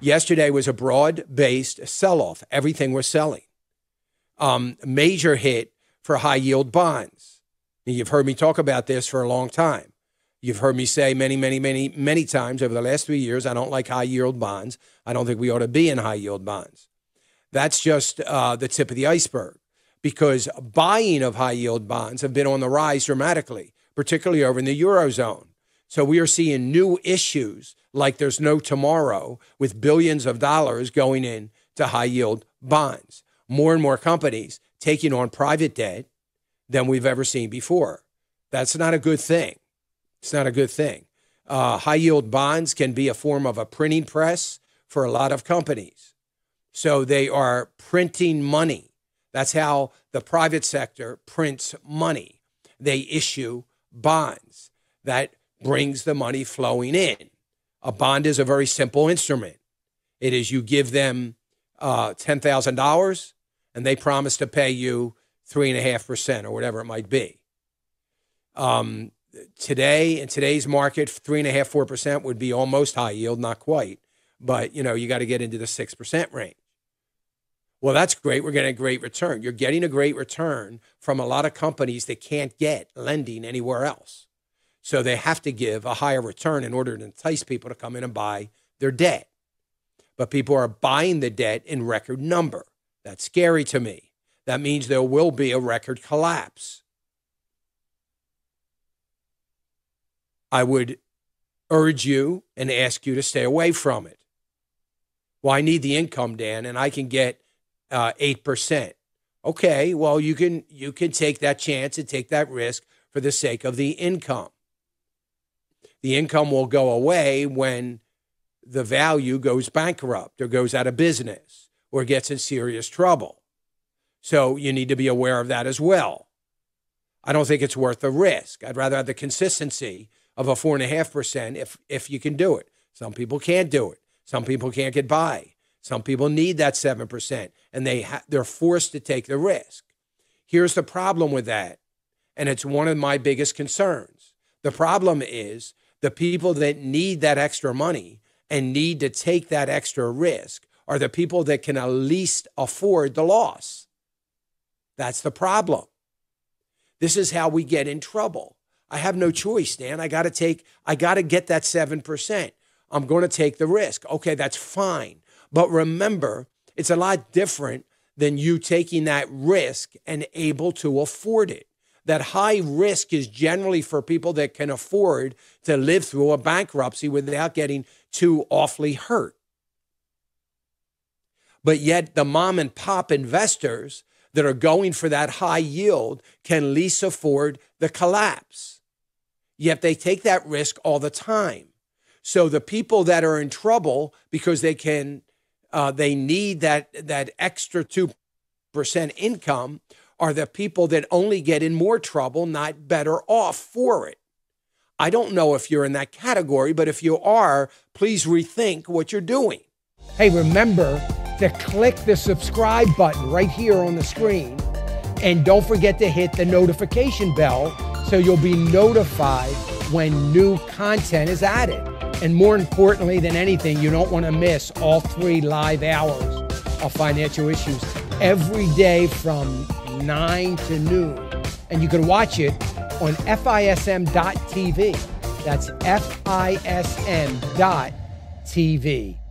Yesterday was a broad based sell off. Everything was selling. Um, major hit for high yield bonds. you've heard me talk about this for a long time. You've heard me say many, many, many, many times over the last three years I don't like high yield bonds. I don't think we ought to be in high yield bonds. That's just uh, the tip of the iceberg because buying of high yield bonds have been on the rise dramatically, particularly over in the Eurozone. So we are seeing new issues like there's no tomorrow with billions of dollars going in to high yield bonds. More and more companies taking on private debt than we've ever seen before. That's not a good thing. It's not a good thing. Uh, high yield bonds can be a form of a printing press for a lot of companies. So they are printing money. That's how the private sector prints money. They issue bonds. That brings the money flowing in. A bond is a very simple instrument. It is you give them uh, $10,000 and they promise to pay you 3.5% or whatever it might be. Um, today, in today's market, 3.5%, 4% would be almost high yield, not quite. But, you know, you got to get into the 6% range. Well, that's great. We're getting a great return. You're getting a great return from a lot of companies that can't get lending anywhere else. So they have to give a higher return in order to entice people to come in and buy their debt. But people are buying the debt in record number. That's scary to me. That means there will be a record collapse. I would urge you and ask you to stay away from it. Well, I need the income, Dan, and I can get uh, eight percent. Okay, well you can you can take that chance and take that risk for the sake of the income the income will go away when the value goes bankrupt or goes out of business or gets in serious trouble. So you need to be aware of that as well. I don't think it's worth the risk. I'd rather have the consistency of a four and a half percent if if you can do it. Some people can't do it. Some people can't get by. Some people need that seven percent, and they ha- they're forced to take the risk. Here's the problem with that, and it's one of my biggest concerns. The problem is the people that need that extra money and need to take that extra risk are the people that can at least afford the loss. That's the problem. This is how we get in trouble. I have no choice, Dan. I got to take, I got to get that 7%. I'm going to take the risk. Okay, that's fine. But remember, it's a lot different than you taking that risk and able to afford it that high risk is generally for people that can afford to live through a bankruptcy without getting too awfully hurt. But yet, the mom and pop investors that are going for that high yield can least afford the collapse. Yet they take that risk all the time. So the people that are in trouble because they can, uh, they need that that extra two percent income are the people that only get in more trouble, not better off for it. I don't know if you're in that category, but if you are, please rethink what you're doing. Hey, remember to click the subscribe button right here on the screen. And don't forget to hit the notification bell so you'll be notified when new content is added. And more importantly than anything, you don't want to miss all three live hours of financial issues every day from 9 to noon. And you can watch it on FISM.tv. That's FISM.tv.